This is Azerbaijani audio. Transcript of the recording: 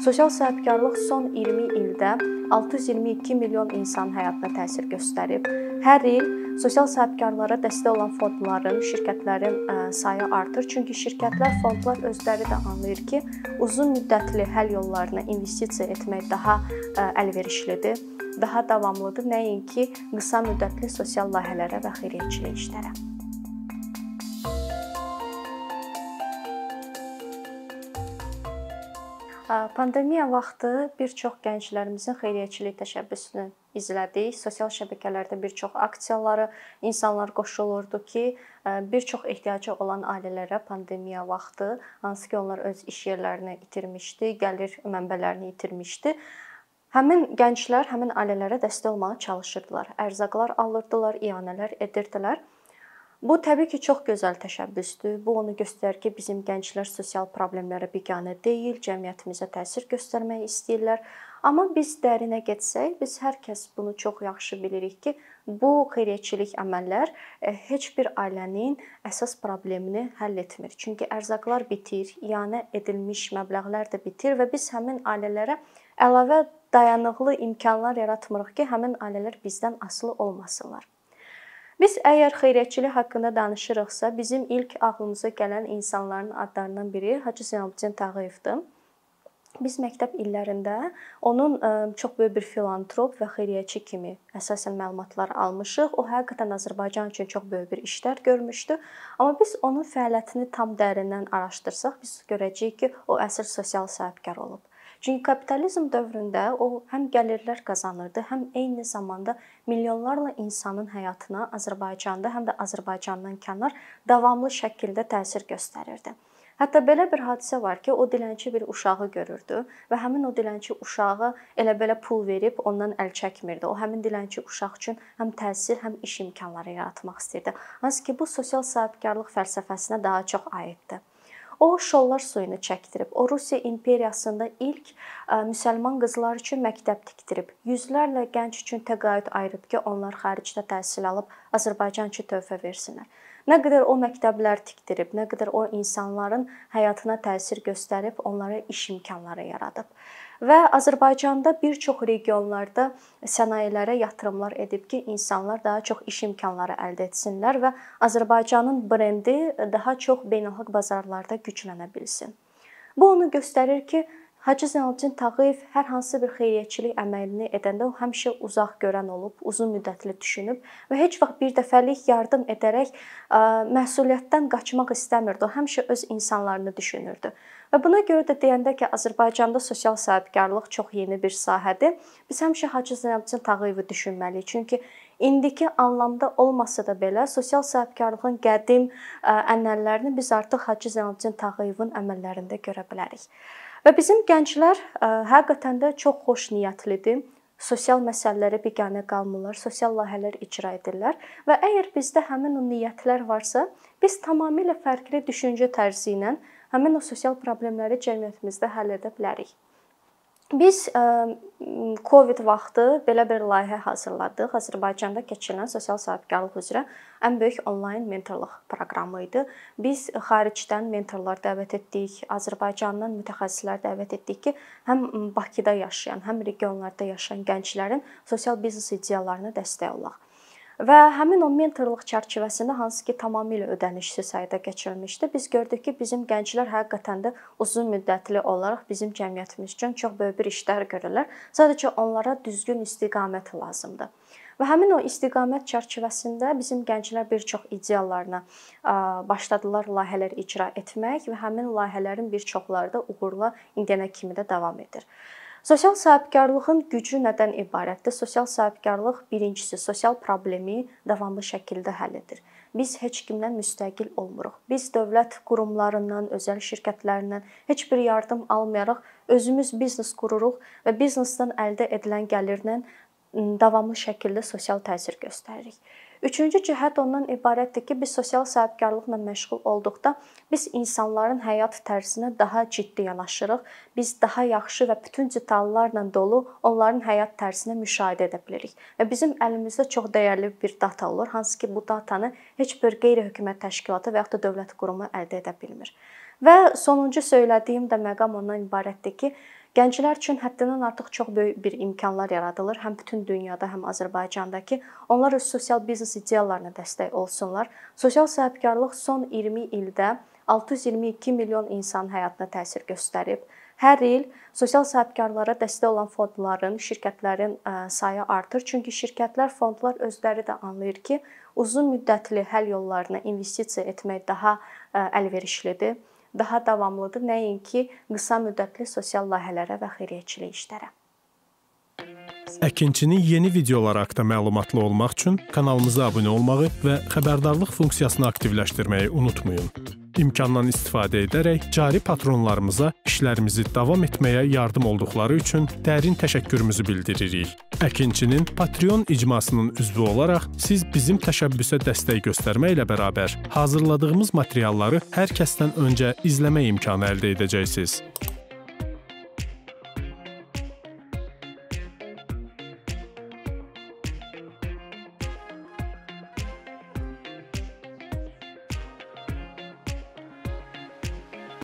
Sosial sahibkarlıq son 20 ildə 622 milyon insanın həyatına təsir göstərib. Hər il sosial sahibkarlara dəstək olan fondların, şirkətlərin e, sayı artır. Çünki şirkətlər, fondlar özləri də anlayır ki, uzun müddətli həll yollarına investisiya etmək daha e, əlverişlidir, daha davamlıdır, nəinki qısa müddətli sosial layihələrə və xeyriyyəçilik işlərə. Pandemiya vaxtı bir çox gənclərimizin xeyriyyəçilik təşəbbüsünü izlədik. Sosial şəbəkələrdə bir çox aksiyaları insanlar qoşulurdu ki, bir çox ehtiyacı olan ailələrə pandemiya vaxtı, hansı ki, onlar öz iş yerlərini itirmişdi, gəlir mənbələrini itirmişdi. Həmin gənclər həmin ailələrə dəstək olmağa çalışırdılar. Ərzaqlar alırdılar, iyanələr edirdilər. Bu təbii ki, çox gözəl təşəbbüsdür. Bu onu göstərir ki, bizim gənclər sosial problemlərə biganə deyil, cəmiyyətimizə təsir göstərmək istəyirlər. Amma biz dərinə getsək, biz hər kəs bunu çox yaxşı bilirik ki, bu xeyriyyəçilik əməllər e, heç bir ailənin əsas problemini həll etmir. Çünki ərzaqlar bitir, iyanə edilmiş məbləğlər də bitir və biz həmin ailələrə əlavə dayanıqlı imkanlar yaratmırıq ki, həmin ailələr bizdən asılı olmasınlar. Biz əgər xeyriyyətçilik haqqında danışırıqsa, bizim ilk ağlımıza gələn insanların adlarından biri Hacı Zeynalabdin Tağıyevdir. Biz məktəb illərində onun e, çox böyük bir filantrop və xeyriyyəçi kimi əsasən məlumatlar almışıq. O həqiqətən Azərbaycan üçün çox böyük bir işlər görmüşdü. Amma biz onun fəaliyyətini tam dərindən araşdırsaq, biz görəcəyik ki, o əsl sosial sahibkar olub. Çünki kapitalizm dövründə o həm gəlirlər qazanırdı, həm eyni zamanda milyonlarla insanın həyatına Azərbaycanda, həm də Azərbaycandan kənar davamlı şəkildə təsir göstərirdi. Hətta belə bir hadisə var ki, o dilənçi bir uşağı görürdü və həmin o dilənçi uşağı elə-belə pul verib ondan əl çəkmirdi. O həmin dilənçi uşaq üçün həm təhsil, həm iş imkanları yaratmaq istirdi. Hansı ki, bu sosial sahibkarlıq fəlsəfəsinə daha çox aiddir. O şollar suyunu çəkdirib. O Rusiya imperiyasında ilk müsəlman qızlar üçün məktəb tikdirib. Yüzlərlə gənc üçün təqaüd ayırıb ki, onlar xaricdə təhsil alıb Azərbaycan üçün töhfə versinlər. Nə qədər o məktəblər tikdirib, nə qədər o insanların həyatına təsir göstərib, onlara iş imkanları yaradıb. Və Azərbaycanda bir çox regionlarda sənayelərə yatırımlar edib ki, insanlar daha çox iş imkanları əldə etsinlər və Azərbaycanın brendi daha çox beynəlxalq bazarlarda güclənə bilsin. Bu onu göstərir ki, Hacı Zeynalabdin Tağıyev hər hansı bir xeyriyyəçilik əməlini edəndə o həmişə uzaq görən olub, uzun müddətli düşünüb və heç vaxt bir dəfəlik yardım edərək ə, məsuliyyətdən qaçmaq istəmirdi. O həmişə öz insanlarını düşünürdü. Və buna görə də deyəndə ki, Azərbaycanda sosial sahibkarlıq çox yeni bir sahədir. Biz həmişə Hacı Zeynalabdin Tağıyevi düşünməliyik. Çünki indiki anlamda olmasa da belə sosial sahibkarlığın qədim ənənələrini biz artıq Hacı Zeynalabdin Tağıyevin əməllərində görə bilərik. Və bizim gənclər e, həqiqətən də çox xoş niyyətlidir sosial məsələlərə biganə qalmırlar, sosial layihələr icra edirlər və əgər bizdə həmin o niyyətlər varsa, biz tamamilə fərqli düşüncə tərzi ilə həmin o sosial problemləri cəmiyyətimizdə həll edə bilərik. Biz ə, e, Covid vaxtı belə bir layihə hazırladıq. Azərbaycanda keçirilən sosial sahibkarlıq üzrə ən böyük onlayn mentorluq proqramı idi. Biz xaricdən mentorlar dəvət etdik, Azərbaycandan mütəxəssislər dəvət etdik ki, həm Bakıda yaşayan, həm regionlarda yaşayan gənclərin sosial biznes ideyalarına dəstək olaq. Və həmin o mentorluq çərçivəsində hansı ki, tamamilə ödənişsiz həyata keçirilmişdi. Biz gördük ki, bizim gənclər həqiqətən də uzun müddətli olaraq bizim cəmiyyətimiz üçün çox böyük bir işlər görürlər. Sadəcə onlara düzgün istiqamət lazımdır. Və həmin o istiqamət çərçivəsində bizim gənclər bir çox ideallarına başladılar layihələr icra etmək və həmin layihələrin bir çoxları da uğurla indiyənə kimi də davam edir. Sosial sahibkarlığın gücü nədən ibarətdir? Sosial sahibkarlıq birincisi sosial problemi davamlı şəkildə həll edir. Biz heç kimdən müstəqil olmuruq. Biz dövlət qurumlarından, özəl şirkətlərindən heç bir yardım almayaraq özümüz biznes qururuq və biznesdən əldə edilən gəlirlə davamlı şəkildə sosial təsir göstəririk. Üçüncü cəhət ondan ibarətdir ki, biz sosial sahibkarlıqla məşğul olduqda biz insanların həyat tərzinə daha ciddi yanaşırıq. Biz daha yaxşı və bütün detallarla dolu onların həyat tərzini müşahidə edə bilərik. Və bizim əlimizdə çox dəyərli bir data olur, hansı ki, bu datanı heç bir qeyri-hökumət təşkilatı və yaxud da dövlət qurumu əldə edə bilmir. Və sonuncu söylədiyim də məqam ondan ibarətdir ki, Gənclər üçün həddindən artıq çox böyük bir imkanlar yaradılır, həm bütün dünyada, həm Azərbaycanda ki, onlar öz sosial biznes ideyalarına dəstək olsunlar. Sosial sahibkarlıq son 20 ildə 622 milyon insanın həyatına təsir göstərib. Hər il sosial sahibkarlara dəstək olan fondların, şirkətlərin sayı artır. Çünki şirkətlər, fondlar özləri də anlayır ki, uzun müddətli həll yollarına investisiya etmək daha əlverişlidir daha davamlıdır, nəinki qısa müddətli sosial layihələrə və xeyriyyəçilik işlərə. Əkinçinin yeni videoları haqqında məlumatlı olmaq üçün kanalımıza abunə olmağı və xəbərdarlıq funksiyasını aktivləşdirməyi unutmayın imkandan istifadə edərək cari patronlarımıza işlərimizi davam etməyə yardım olduqları üçün dərin təşəkkürümüzü bildiririk. Əkinçinin Patreon icmasının üzvü olaraq siz bizim təşəbbüsə dəstək göstərməklə bərabər hazırladığımız materialları hər kəsdən öncə izləmə imkanı əldə edəcəksiniz.